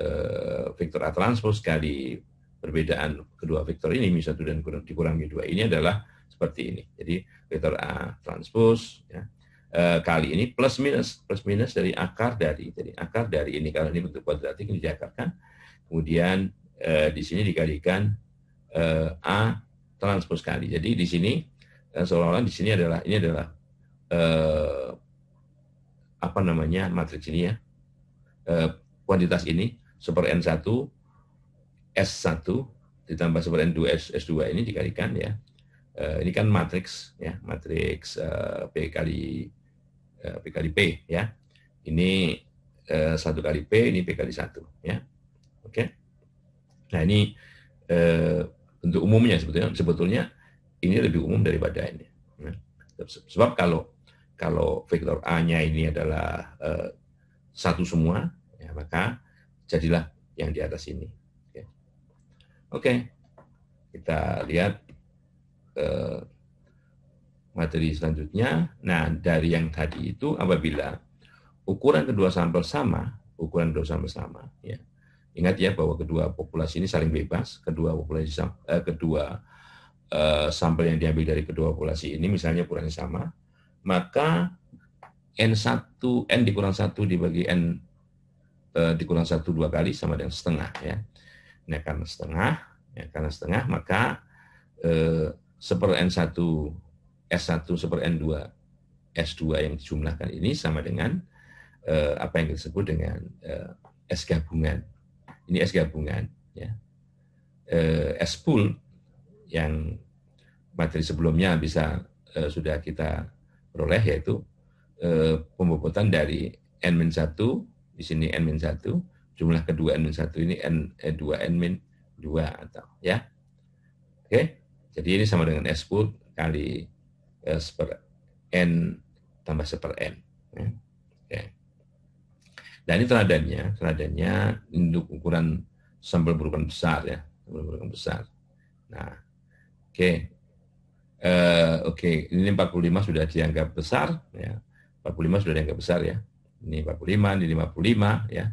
Eh, vektor A transpose kali perbedaan kedua vektor ini, misalnya satu dan kurang dikurangi dua ini adalah seperti ini. Jadi vektor A transpose ya, eh, kali ini plus minus plus minus dari akar dari dari akar dari ini kalau ini bentuk kuadratik ini diakarkan, kemudian eh, di sini dikalikan eh, A transpose kali. Jadi di sini eh, seolah-olah di sini adalah ini adalah eh, apa namanya matriks ini ya eh, kuantitas ini super N1, S1, ditambah super N2, S, S2 ini dikalikan ya. Uh, ini kan matriks ya, matriks uh, P kali uh, P kali P ya. Ini satu kali P, ini P kali satu ya. Oke. Okay? Nah, ini untuk umumnya sebetulnya sebetulnya ini lebih umum daripada ini. Ya. sebab kalau kalau vektor A-nya ini adalah satu semua, ya, maka jadilah yang di atas ini. Oke, okay. kita lihat eh, materi selanjutnya. Nah, dari yang tadi itu apabila ukuran kedua sampel sama, ukuran kedua sampel sama, ya. Ingat ya bahwa kedua populasi ini saling bebas, kedua populasi eh, kedua eh, sampel yang diambil dari kedua populasi ini misalnya ukurannya sama, maka N1 N dikurang satu dibagi N eh, dikurang satu dua kali sama dengan setengah ya. Ini nah, karena setengah, ya, karena setengah maka eh, seper N1 S1 seper N2 S2 yang dijumlahkan ini sama dengan eh, apa yang disebut dengan eh, S gabungan. Ini S gabungan ya. Eh, S pool yang materi sebelumnya bisa eh, sudah kita peroleh yaitu eh, pembobotan dari N-1 di sini n min satu jumlah kedua n min satu ini n eh, dua n min dua atau ya. Oke. Jadi ini sama dengan S put kali eh, S per n tambah seper per n. Ya. Oke. Dan ini teladannya, teladannya induk ukuran sampel berukuran besar ya, sampel berukuran besar. Nah, oke. Okay. Uh, eh, oke, okay. ini 45 sudah dianggap besar ya. 45 sudah dianggap besar ya ini 45, ini 55 ya.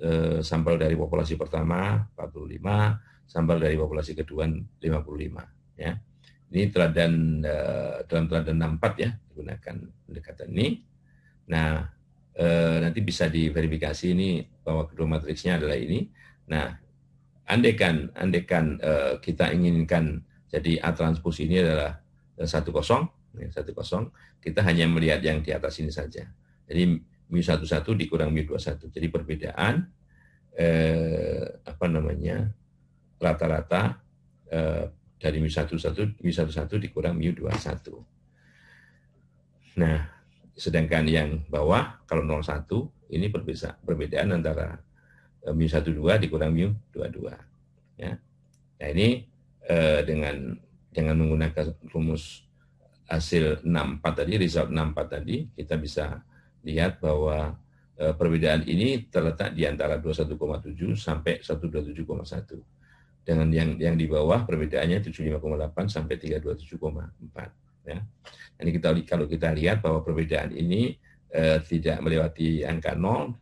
E, sampel dari populasi pertama 45, sampel dari populasi kedua 55 ya. Ini teladan e, dalam teladan 64 ya gunakan pendekatan ini. Nah, e, nanti bisa diverifikasi ini bahwa kedua matriksnya adalah ini. Nah, andekan andekan e, kita inginkan jadi A transpos ini adalah satu kosong, ya, satu kosong, kita hanya melihat yang di atas ini saja. Jadi mi 11 dikurang mi 21 Jadi perbedaan eh, apa namanya rata-rata eh, dari mi 11 mi 11 dikurang mi 21 Nah, sedangkan yang bawah kalau 01 ini perbedaan antara eh, mi 12 dikurang mi 22 ya. Nah, ini eh, dengan dengan menggunakan rumus hasil 64 tadi, result 64 tadi kita bisa lihat bahwa e, perbedaan ini terletak di antara 21,7 sampai 127,1. Dengan yang yang di bawah perbedaannya 75,8 sampai 327,4 ya. Ini kita kalau kita lihat bahwa perbedaan ini eh, tidak melewati angka 0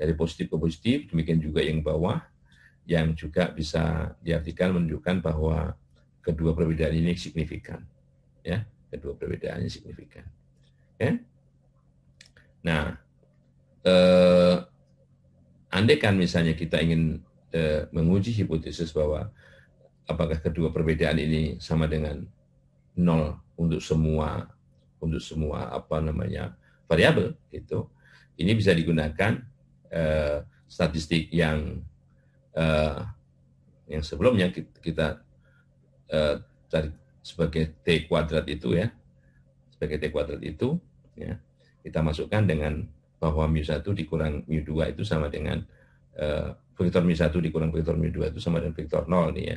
dari positif ke positif, demikian juga yang bawah yang juga bisa diartikan menunjukkan bahwa kedua perbedaan ini signifikan ya kedua perbedaannya ini signifikan ya Nah, eh, andai kan misalnya kita ingin eh, menguji hipotesis bahwa apakah kedua perbedaan ini sama dengan nol untuk semua untuk semua apa namanya variabel itu ini bisa digunakan eh, statistik yang eh, yang sebelumnya kita, kita eh, cari sebagai t kuadrat itu ya sebagai t kuadrat itu ya kita masukkan dengan bahwa mu1 dikurang mu2 itu sama dengan uh, vektor mu1 dikurang vektor mu2 itu sama dengan vektor 0 nih ya.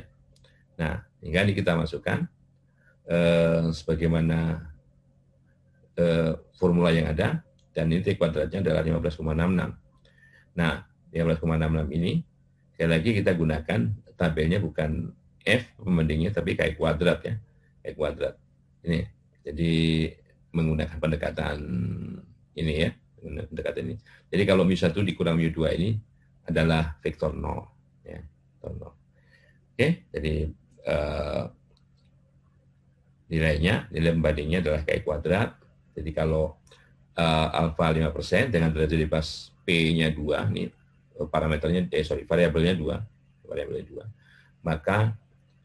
Nah, sehingga ini kita masukkan uh, sebagaimana uh, formula yang ada dan ini T kuadratnya adalah 15,66. Nah, 15,66 ini sekali lagi kita gunakan tabelnya bukan F pembandingnya tapi kayak kuadrat ya. kayak kuadrat. Ini. Jadi menggunakan pendekatan ini ya dekat ini. Jadi kalau mu 1 dikurang mu 2 ini adalah vektor nol, ya, vektor nol. Oke, jadi uh, nilainya, nilai pembandingnya adalah kayak kuadrat. Jadi kalau uh, alfa 5% dengan derajat bebas P-nya 2 nih eh, parameternya eh sorry variabelnya 2, variabelnya 2. Maka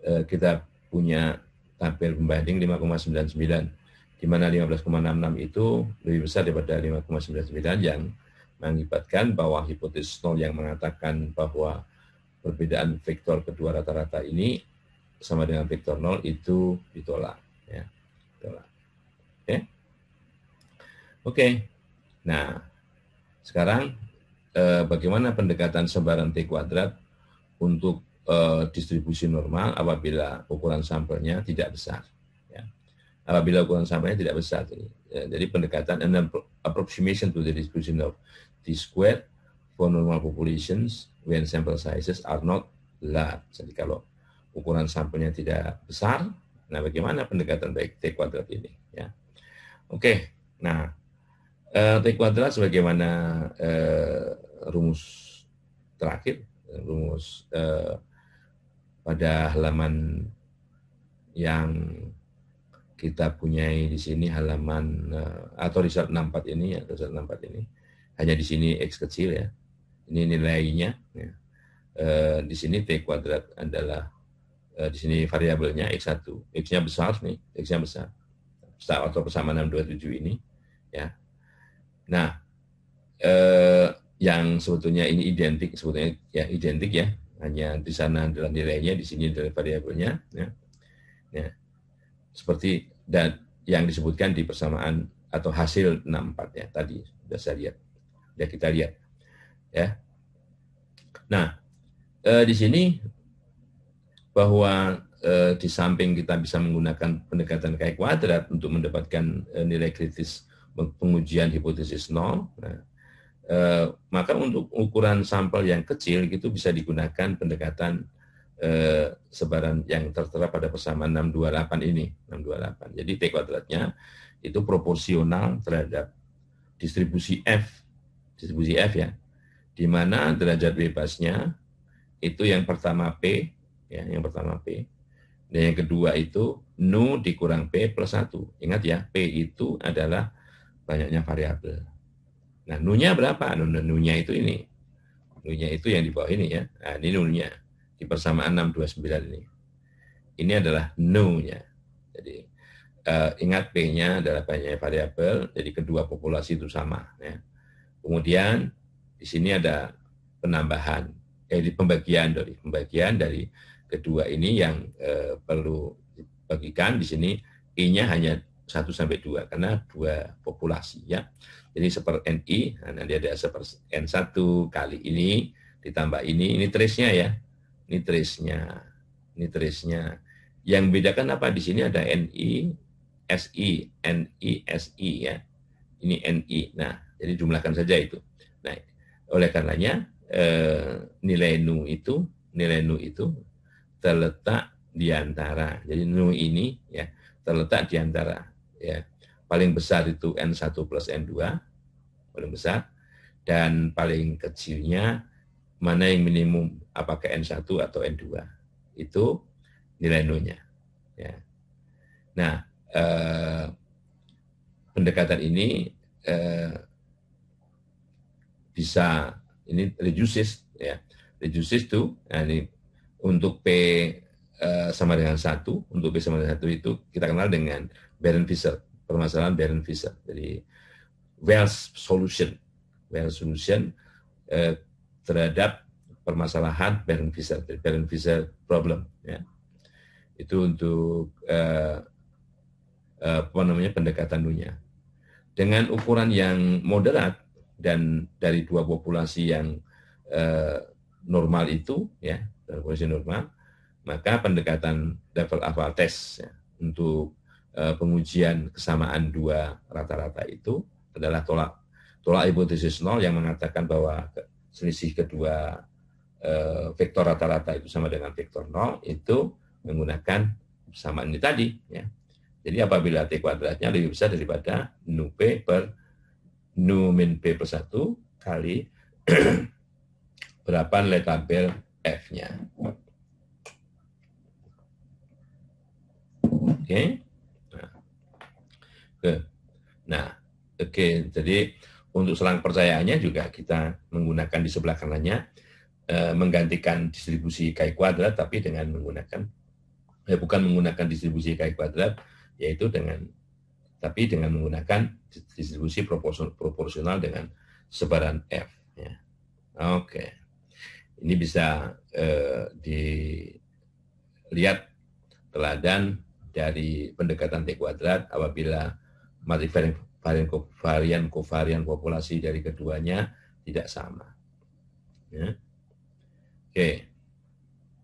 uh, kita punya tampil pembanding 5,99 di mana 15,66 itu lebih besar daripada 5,99 yang mengakibatkan bahwa hipotesis nol yang mengatakan bahwa perbedaan vektor kedua rata-rata ini sama dengan vektor nol itu ditolak. Ya, ditolak. Ya. Oke, okay. okay. nah sekarang eh, bagaimana pendekatan sebaran t kuadrat untuk eh, distribusi normal apabila ukuran sampelnya tidak besar? apabila ukuran sampahnya tidak besar. Jadi, ya, jadi pendekatan and approximation to the distribution of t squared for normal populations when sample sizes are not large. Jadi kalau ukuran sampelnya tidak besar, nah bagaimana pendekatan baik t kuadrat ini? Ya, oke. Okay. Nah, eh, t kuadrat sebagaimana eh, rumus terakhir, rumus eh, pada halaman yang kita punyai di sini halaman eh, atau result 64 ini ya, result 64 ini hanya di sini x kecil ya. Ini nilainya ya. E, di sini t kuadrat adalah e, di sini variabelnya x1. X-nya besar nih, x-nya besar. Besar atau persamaan 627 ini ya. Nah, eh, yang sebetulnya ini identik sebetulnya ya identik ya hanya di sana adalah nilainya di sini adalah variabelnya ya. ya seperti dan yang disebutkan di persamaan atau hasil 64 ya tadi sudah saya lihat. ya kita lihat. Ya. Nah, eh, di sini bahwa eh, di samping kita bisa menggunakan pendekatan kayak kuadrat untuk mendapatkan eh, nilai kritis pengujian hipotesis nol, nah, eh, maka untuk ukuran sampel yang kecil itu bisa digunakan pendekatan eh, sebaran yang tertera pada persamaan 628 ini, 628. Jadi T kuadratnya itu proporsional terhadap distribusi F, distribusi F ya, di mana derajat bebasnya itu yang pertama P, ya, yang pertama P, dan yang kedua itu nu dikurang P plus 1. Ingat ya, P itu adalah banyaknya variabel. Nah, nunya berapa? Nunya itu ini. Nunya itu yang di bawah ini ya. Nah, ini nunya di persamaan 629 ini. Ini adalah no-nya. Jadi uh, ingat P-nya adalah banyak variabel, jadi kedua populasi itu sama. Ya. Kemudian di sini ada penambahan, eh, di pembagian dari pembagian dari kedua ini yang uh, perlu dibagikan di sini i-nya hanya 1 sampai 2 karena dua populasi ya. Jadi seper NI, nah, nanti ada seper N1 kali ini ditambah ini, ini trace-nya ya nitrisnya, nitrisnya. Yang bedakan apa di sini ada NI, SI, NI, SI ya. Ini NI. Nah, jadi jumlahkan saja itu. Nah, oleh karenanya eh, nilai nu itu, nilai nu itu terletak di antara. Jadi nu ini ya terletak di antara ya. Paling besar itu N1 plus N2, paling besar dan paling kecilnya mana yang minimum apakah N1 atau N2. Itu nilai nolnya. Ya. Nah, eh, pendekatan ini eh, bisa ini reduces ya reduces tuh nah ini untuk p eh, sama dengan satu untuk p sama dengan satu itu kita kenal dengan Baron Fisher permasalahan Baron Fisher jadi Wells solution Wells solution eh, terhadap permasalahan parent visa parent visa problem ya itu untuk uh, uh, apa namanya pendekatan dunia dengan ukuran yang moderat dan dari dua populasi yang uh, normal itu ya dari kondisi normal maka pendekatan level awal test ya, untuk uh, pengujian kesamaan dua rata-rata itu adalah tolak tolak hipotesis nol yang mengatakan bahwa selisih kedua Eh, vektor rata-rata itu sama dengan vektor 0 itu menggunakan sama ini tadi ya. Jadi apabila T kuadratnya lebih besar daripada nu P per nu min P per 1 kali berapa nilai tabel F-nya. Oke. Okay. Nah, oke. Nah, okay. jadi untuk selang percayaannya juga kita menggunakan di sebelah kanannya Eh, menggantikan distribusi kai kuadrat, tapi dengan menggunakan, ya bukan menggunakan distribusi kai kuadrat, yaitu dengan, tapi dengan menggunakan distribusi proporsional, dengan sebaran F. Ya. Oke. Okay. Ini bisa eh, dilihat teladan dari pendekatan T kuadrat apabila materi varian kovarian kovarian populasi dari keduanya tidak sama. Ya. Oke.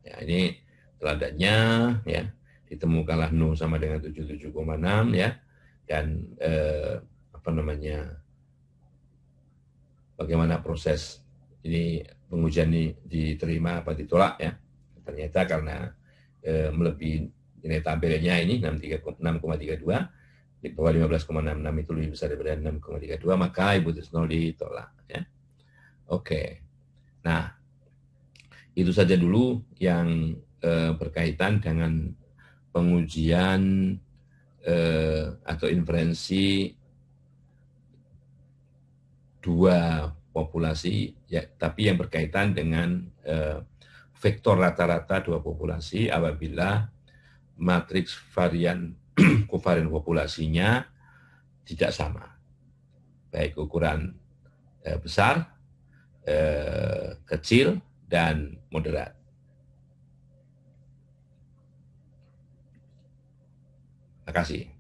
Ya, ini teladannya ya ditemukanlah nu sama dengan 77,6 ya dan eh, apa namanya bagaimana proses ini pengujian ini diterima apa ditolak ya ternyata karena eh, melebihi nilai tabelnya ini 6,32 di bawah 15,66 itu lebih besar daripada 6,32 maka Ibu Tisno ditolak ya oke nah itu saja dulu yang eh, berkaitan dengan pengujian eh, atau inferensi dua populasi, ya, tapi yang berkaitan dengan eh, vektor rata-rata dua populasi apabila matriks varian [CLEARS THROAT] kovarian populasinya tidak sama, baik ukuran eh, besar, eh, kecil, dan moderat. Terima kasih.